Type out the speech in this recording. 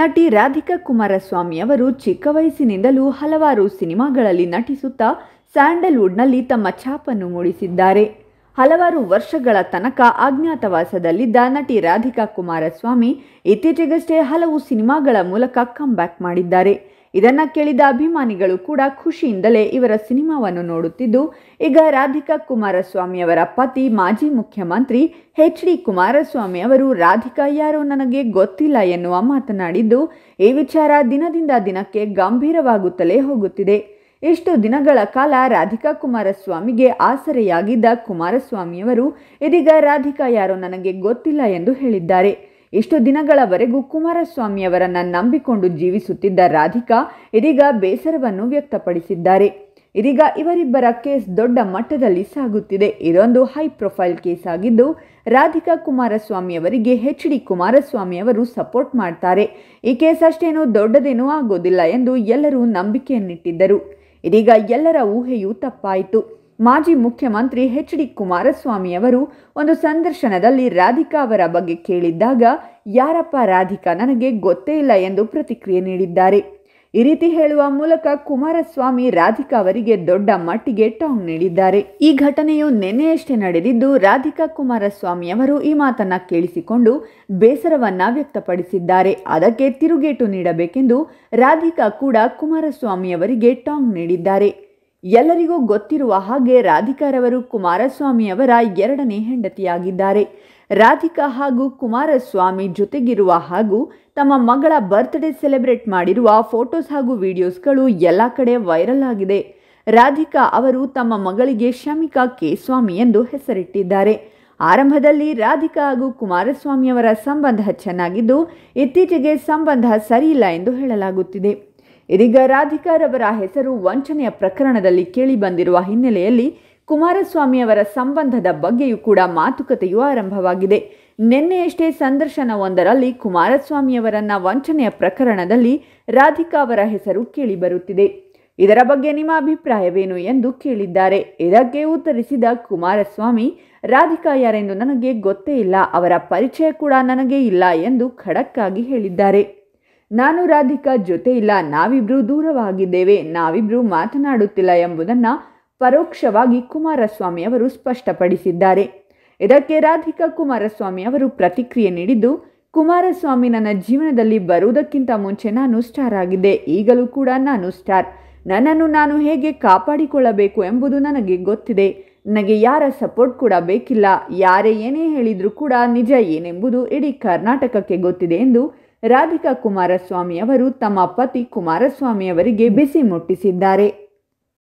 ನಟಿ ರಾಧಿಕಾ ಕುಮಾರಸ್ವಾಮಿ ಅವರು ಚಿಕ್ಕ ವಯಸ್ಸಿನಿಂದಲೂ ಹಲವಾರು ಸಿನಿಮಾಗಳಲ್ಲಿ ನಟಿಸುತ್ತಾ ಸ್ಯಾಂಡಲ್ವುಡ್ನಲ್ಲಿ ತಮ್ಮ ಛಾಪನ್ನು ಮೂಡಿಸಿದ್ದಾರೆ ಹಲವಾರು ವರ್ಷಗಳ ತನಕ ಅಜ್ಞಾತವಾಸದಲ್ಲಿದ್ದ ನಟಿ ರಾಧಿಕಾ ಕುಮಾರಸ್ವಾಮಿ ಇತ್ತೀಚೆಗಷ್ಟೇ ಹಲವು ಸಿನಿಮಾಗಳ ಮೂಲಕ ಕಮ್ಬ್ಯಾಕ್ ಮಾಡಿದ್ದಾರೆ ಇದನ್ನ ಕೇಳಿದ ಅಭಿಮಾನಿಗಳು ಕೂಡ ಖುಷಿಯಿಂದಲೇ ಇವರ ಸಿನಿಮಾವನ್ನು ನೋಡುತ್ತಿದ್ದು ಈಗ ರಾಧಿಕಾ ಕುಮಾರಸ್ವಾಮಿ ಅವರ ಪತಿ ಮಾಜಿ ಮುಖ್ಯಮಂತ್ರಿ ಎಚ್ ಡಿ ಕುಮಾರಸ್ವಾಮಿ ಅವರು ರಾಧಿಕಾ ಯಾರೋ ನನಗೆ ಗೊತ್ತಿಲ್ಲ ಎನ್ನುವ ಮಾತನಾಡಿದ್ದು ಈ ವಿಚಾರ ದಿನದಿಂದ ದಿನಕ್ಕೆ ಗಂಭೀರವಾಗುತ್ತಲೇ ಹೋಗುತ್ತಿದೆ ಇಷ್ಟು ದಿನಗಳ ಕಾಲ ರಾಧಿಕಾ ಕುಮಾರಸ್ವಾಮಿಗೆ ಆಸರೆಯಾಗಿದ್ದ ಕುಮಾರಸ್ವಾಮಿಯವರು ಇದೀಗ ರಾಧಿಕಾ ಯಾರೋ ನನಗೆ ಗೊತ್ತಿಲ್ಲ ಎಂದು ಹೇಳಿದ್ದಾರೆ ಇಷ್ಟು ದಿನಗಳವರೆಗೂ ಕುಮಾರಸ್ವಾಮಿಯವರನ್ನು ನಂಬಿಕೊಂಡು ಜೀವಿಸುತ್ತಿದ್ದ ರಾಧಿಕಾ ಇದೀಗ ಬೇಸರವನ್ನು ವ್ಯಕ್ತಪಡಿಸಿದ್ದಾರೆ ಇದೀಗ ಇವರಿಬ್ಬರ ಕೇಸ್ ದೊಡ್ಡ ಮಟ್ಟದಲ್ಲಿ ಸಾಗುತ್ತಿದೆ ಇದೊಂದು ಹೈ ಪ್ರೊಫೈಲ್ ಕೇಸ್ ಆಗಿದ್ದು ರಾಧಿಕಾ ಕುಮಾರಸ್ವಾಮಿಯವರಿಗೆ ಹೆಚ್ ಡಿ ಅವರು ಸಪೋರ್ಟ್ ಮಾಡ್ತಾರೆ ಈ ಕೇಸ್ ಅಷ್ಟೇನೂ ದೊಡ್ಡದೇನೂ ಆಗೋದಿಲ್ಲ ಎಂದು ಎಲ್ಲರೂ ನಂಬಿಕೆಯನ್ನಿಟ್ಟಿದ್ದರು ಇದೀಗ ಎಲ್ಲರ ಊಹೆಯೂ ತಪ್ಪಾಯಿತು ಮಾಜಿ ಮುಖ್ಯಮಂತ್ರಿ ಎಚ್ ಡಿ ಕುಮಾರಸ್ವಾಮಿ ಅವರು ಒಂದು ಸಂದರ್ಶನದಲ್ಲಿ ರಾಧಿಕಾ ಅವರ ಬಗ್ಗೆ ಕೇಳಿದ್ದಾಗ ಯಾರಪ್ಪ ರಾಧಿಕಾ ನನಗೆ ಗೊತ್ತೇ ಇಲ್ಲ ಎಂದು ಪ್ರತಿಕ್ರಿಯೆ ನೀಡಿದ್ದಾರೆ ಈ ರೀತಿ ಹೇಳುವ ಮೂಲಕ ಕುಮಾರಸ್ವಾಮಿ ರಾಧಿಕಾ ಅವರಿಗೆ ದೊಡ್ಡ ಮಟ್ಟಿಗೆ ಟಾಂಗ್ ನೀಡಿದ್ದಾರೆ ಈ ಘಟನೆಯು ನಿನ್ನೆಯಷ್ಟೇ ನಡೆದಿದ್ದು ರಾಧಿಕಾ ಕುಮಾರಸ್ವಾಮಿ ಅವರು ಈ ಮಾತನ್ನ ಕೇಳಿಸಿಕೊಂಡು ಬೇಸರವನ್ನ ವ್ಯಕ್ತಪಡಿಸಿದ್ದಾರೆ ಅದಕ್ಕೆ ತಿರುಗೇಟು ನೀಡಬೇಕೆಂದು ರಾಧಿಕಾ ಕೂಡ ಕುಮಾರಸ್ವಾಮಿ ಅವರಿಗೆ ಟಾಂಗ್ ನೀಡಿದ್ದಾರೆ ಎಲ್ಲರಿಗೂ ಗೊತ್ತಿರುವ ಹಾಗೆ ರಾಧಿಕಾರವರು ಕುಮಾರಸ್ವಾಮಿಯವರ ಎರಡನೇ ಹೆಂಡತಿಯಾಗಿದ್ದಾರೆ ರಾಧಿಕಾ ಹಾಗೂ ಕುಮಾರಸ್ವಾಮಿ ಜೊತೆಗಿರುವ ಹಾಗೂ ತಮ್ಮ ಮಗಳ ಬರ್ತ್ಡೇ ಸೆಲೆಬ್ರೇಟ್ ಮಾಡಿರುವ ಫೋಟೋಸ್ ಹಾಗೂ ವಿಡಿಯೋಸ್ಗಳು ಎಲ್ಲ ಕಡೆ ವೈರಲ್ ಆಗಿದೆ ರಾಧಿಕಾ ಅವರು ತಮ್ಮ ಮಗಳಿಗೆ ಶಮಿಕಾ ಸ್ವಾಮಿ ಎಂದು ಹೆಸರಿಟ್ಟಿದ್ದಾರೆ ಆರಂಭದಲ್ಲಿ ರಾಧಿಕಾ ಹಾಗೂ ಕುಮಾರಸ್ವಾಮಿಯವರ ಸಂಬಂಧ ಚೆನ್ನಾಗಿದ್ದು ಇತ್ತೀಚೆಗೆ ಸಂಬಂಧ ಸರಿಯಿಲ್ಲ ಎಂದು ಹೇಳಲಾಗುತ್ತಿದೆ ಇದೀಗ ರಾಧಿಕಾರವರ ಹೆಸರು ವಂಚನೆಯ ಪ್ರಕರಣದಲ್ಲಿ ಕೇಳಿಬಂದಿರುವ ಹಿನ್ನೆಲೆಯಲ್ಲಿ ಕುಮಾರಸ್ವಾಮಿ ಅವರ ಸಂಬಂಧದ ಬಗ್ಗೆಯೂ ಕೂಡ ಮಾತುಕತೆಯು ಆರಂಭವಾಗಿದೆ ನಿನ್ನೆಯಷ್ಟೇ ಸಂದರ್ಶನವೊಂದರಲ್ಲಿ ಕುಮಾರಸ್ವಾಮಿಯವರನ್ನ ವಂಚನೆಯ ಪ್ರಕರಣದಲ್ಲಿ ರಾಧಿಕಾ ಅವರ ಹೆಸರು ಕೇಳಿಬರುತ್ತಿದೆ ಇದರ ಬಗ್ಗೆ ನಿಮ್ಮ ಅಭಿಪ್ರಾಯವೇನು ಎಂದು ಕೇಳಿದ್ದಾರೆ ಇದಕ್ಕೆ ಉತ್ತರಿಸಿದ ಕುಮಾರಸ್ವಾಮಿ ರಾಧಿಕಾ ಯಾರೆಂದು ನನಗೆ ಗೊತ್ತೇ ಇಲ್ಲ ಅವರ ಪರಿಚಯ ಕೂಡ ನನಗೆ ಇಲ್ಲ ಎಂದು ಖಡಕ್ಕಾಗಿ ಹೇಳಿದ್ದಾರೆ ನಾನು ರಾಧಿಕಾ ಜೊತೆ ಇಲ್ಲ ನಾವಿಬ್ರು ದೂರವಾಗಿದ್ದೇವೆ ನಾವಿಬ್ರು ಮಾತನಾಡುತ್ತಿಲ್ಲ ಎಂಬುದನ್ನು ಪರೋಕ್ಷವಾಗಿ ಕುಮಾರಸ್ವಾಮಿ ಅವರು ಸ್ಪಷ್ಟಪಡಿಸಿದ್ದಾರೆ ಇದಕ್ಕೆ ರಾಧಿಕಾ ಕುಮಾರಸ್ವಾಮಿ ಅವರು ಪ್ರತಿಕ್ರಿಯೆ ನೀಡಿದ್ದು ಕುಮಾರಸ್ವಾಮಿ ನನ್ನ ಜೀವನದಲ್ಲಿ ಬರುವುದಕ್ಕಿಂತ ಮುಂಚೆ ನಾನು ಸ್ಟಾರ್ ಆಗಿದ್ದೆ ಈಗಲೂ ಕೂಡ ನಾನು ಸ್ಟಾರ್ ನನ್ನನ್ನು ನಾನು ಹೇಗೆ ಕಾಪಾಡಿಕೊಳ್ಳಬೇಕು ಎಂಬುದು ನನಗೆ ಗೊತ್ತಿದೆ ನನಗೆ ಯಾರ ಸಪೋರ್ಟ್ ಕೂಡ ಬೇಕಿಲ್ಲ ಯಾರೇ ಏನೇ ಹೇಳಿದರೂ ಕೂಡ ನಿಜ ಏನೆಂಬುದು ಇಡೀ ಕರ್ನಾಟಕಕ್ಕೆ ಗೊತ್ತಿದೆ ಎಂದು ರಾಧಿಕಾ ಕುಮಾರಸ್ವಾಮಿ ಅವರು ತಮ್ಮ ಪತಿ ಕುಮಾರಸ್ವಾಮಿ ಅವರಿಗೆ ಬಿಸಿ ಮುಟ್ಟಿಸಿದ್ದಾರೆ